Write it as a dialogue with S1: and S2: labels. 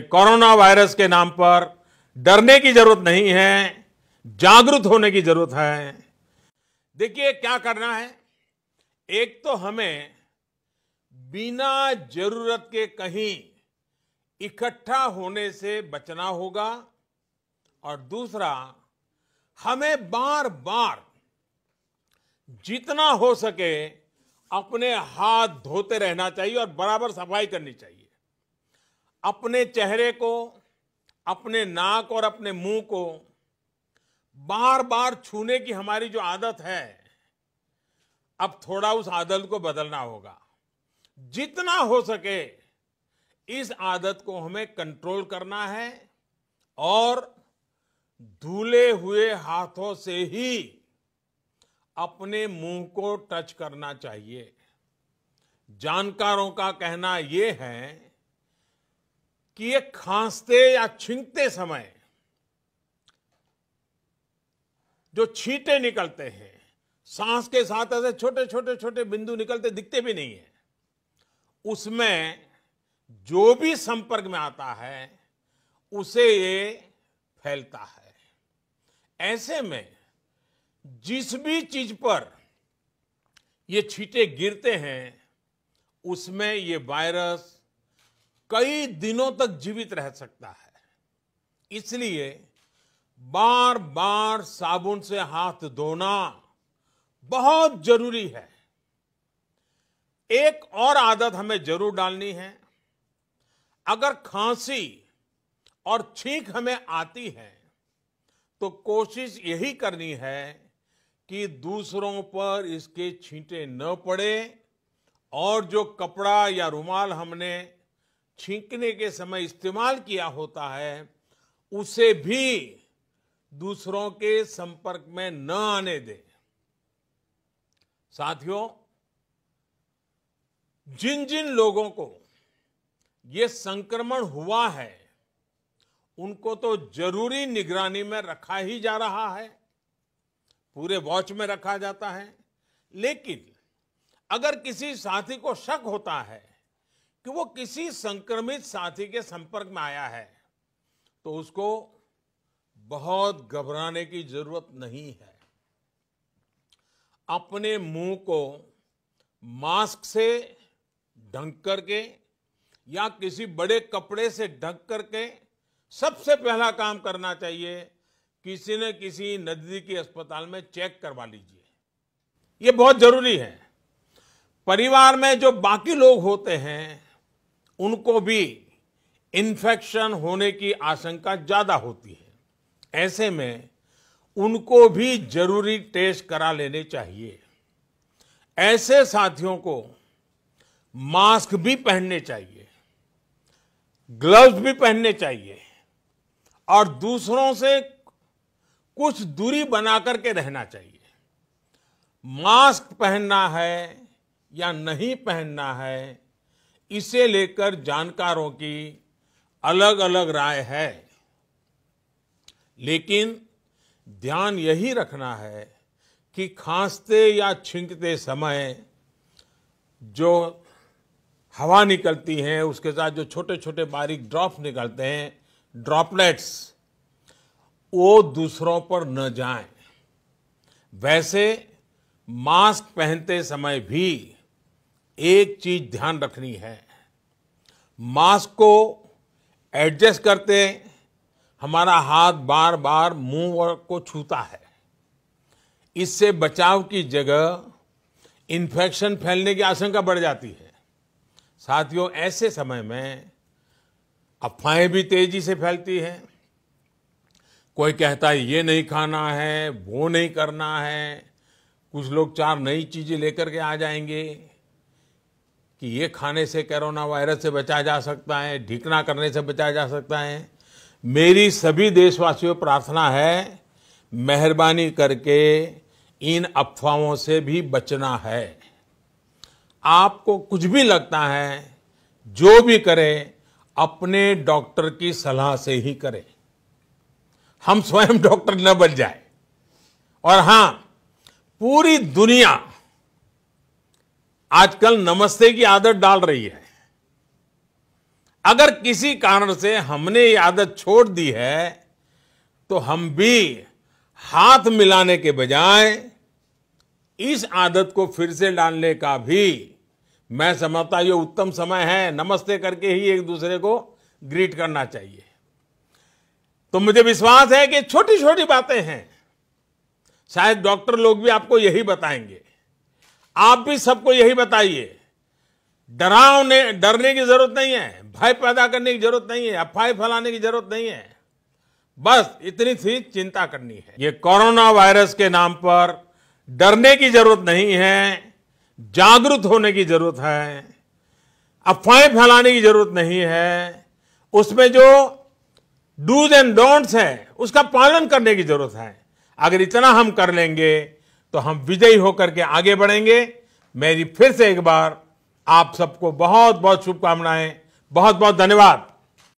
S1: Corona virus के नाम पर डरने की जरूरत नहीं है जागरूक होने की जरूरत है देखिए क्या करना है एक तो हमें बिना जरूरत के कहीं इकट्ठा होने से बचना होगा और दूसरा हमें बार बार जितना हो सके अपने हाथ धोते रहना चाहिए और बराबर सफाई करनी चाहिए अपने चेहरे को अपने नाक और अपने मुंह को बार बार छूने की हमारी जो आदत है अब थोड़ा उस आदत को बदलना होगा जितना हो सके इस आदत को हमें कंट्रोल करना है और धुले हुए हाथों से ही अपने मुंह को टच करना चाहिए जानकारों का कहना यह है कि ये खांसते या छींकते समय जो छींटे निकलते हैं सांस के साथ ऐसे छोटे छोटे छोटे बिंदु निकलते दिखते भी नहीं है उसमें जो भी संपर्क में आता है उसे ये फैलता है ऐसे में जिस भी चीज पर ये छींटे गिरते हैं उसमें ये वायरस कई दिनों तक जीवित रह सकता है इसलिए बार बार साबुन से हाथ धोना बहुत जरूरी है एक और आदत हमें जरूर डालनी है अगर खांसी और छींक हमें आती है तो कोशिश यही करनी है कि दूसरों पर इसके छींटे न पड़े और जो कपड़ा या रुमाल हमने छींकने के समय इस्तेमाल किया होता है उसे भी दूसरों के संपर्क में न आने दें साथियों जिन जिन लोगों को ये संक्रमण हुआ है उनको तो जरूरी निगरानी में रखा ही जा रहा है पूरे वॉच में रखा जाता है लेकिन अगर किसी साथी को शक होता है कि वो किसी संक्रमित साथी के संपर्क में आया है तो उसको बहुत घबराने की जरूरत नहीं है अपने मुंह को मास्क से ढंक करके या किसी बड़े कपड़े से ढक करके सबसे पहला काम करना चाहिए किसी न किसी नजदीकी अस्पताल में चेक करवा लीजिए यह बहुत जरूरी है परिवार में जो बाकी लोग होते हैं उनको भी इन्फेक्शन होने की आशंका ज़्यादा होती है ऐसे में उनको भी जरूरी टेस्ट करा लेने चाहिए ऐसे साथियों को मास्क भी पहनने चाहिए ग्लव्स भी पहनने चाहिए और दूसरों से कुछ दूरी बना करके रहना चाहिए मास्क पहनना है या नहीं पहनना है इसे लेकर जानकारों की अलग अलग राय है लेकिन ध्यान यही रखना है कि खांसते या छिंकते समय जो हवा निकलती है उसके साथ जो छोटे छोटे बारीक ड्रॉप निकलते हैं ड्रॉपलेट्स वो दूसरों पर न जाएं। वैसे मास्क पहनते समय भी एक चीज ध्यान रखनी है मास्क को एडजस्ट करते हमारा हाथ बार बार मुंह को छूता है इससे बचाव की जगह इन्फेक्शन फैलने की आशंका बढ़ जाती है साथियों ऐसे समय में अफवाहें भी तेजी से फैलती हैं कोई कहता है ये नहीं खाना है वो नहीं करना है कुछ लोग चार नई चीज़ें लेकर के आ जाएंगे कि ये खाने से कोरोना वायरस से बचा जा सकता है ढीकना करने से बचा जा सकता है मेरी सभी देशवासियों प्रार्थना है मेहरबानी करके इन अफवाहों से भी बचना है आपको कुछ भी लगता है जो भी करें अपने डॉक्टर की सलाह से ही करें हम स्वयं डॉक्टर न बन जाए और हाँ पूरी दुनिया आजकल नमस्ते की आदत डाल रही है अगर किसी कारण से हमने ये आदत छोड़ दी है तो हम भी हाथ मिलाने के बजाय इस आदत को फिर से डालने का भी मैं समझता ये उत्तम समय है नमस्ते करके ही एक दूसरे को ग्रीट करना चाहिए तो मुझे विश्वास है कि छोटी छोटी बातें हैं शायद डॉक्टर लोग भी आपको यही बताएंगे आप भी सबको यही बताइए डरावने डरने की जरूरत नहीं है भय पैदा करने की जरूरत नहीं है अफवाह फैलाने की जरूरत नहीं है बस इतनी सी चिंता करनी है ये कोरोना वायरस के नाम पर डरने की जरूरत नहीं है जागरूक होने की जरूरत है अफवाहें फैलाने की जरूरत नहीं है उसमें जो डूज एंड डोंट्स है उसका पालन करने की जरूरत है अगर इतना हम कर लेंगे तो हम विजयी होकर के आगे बढ़ेंगे मेरी फिर से एक बार आप सबको बहुत बहुत शुभकामनाएं बहुत बहुत धन्यवाद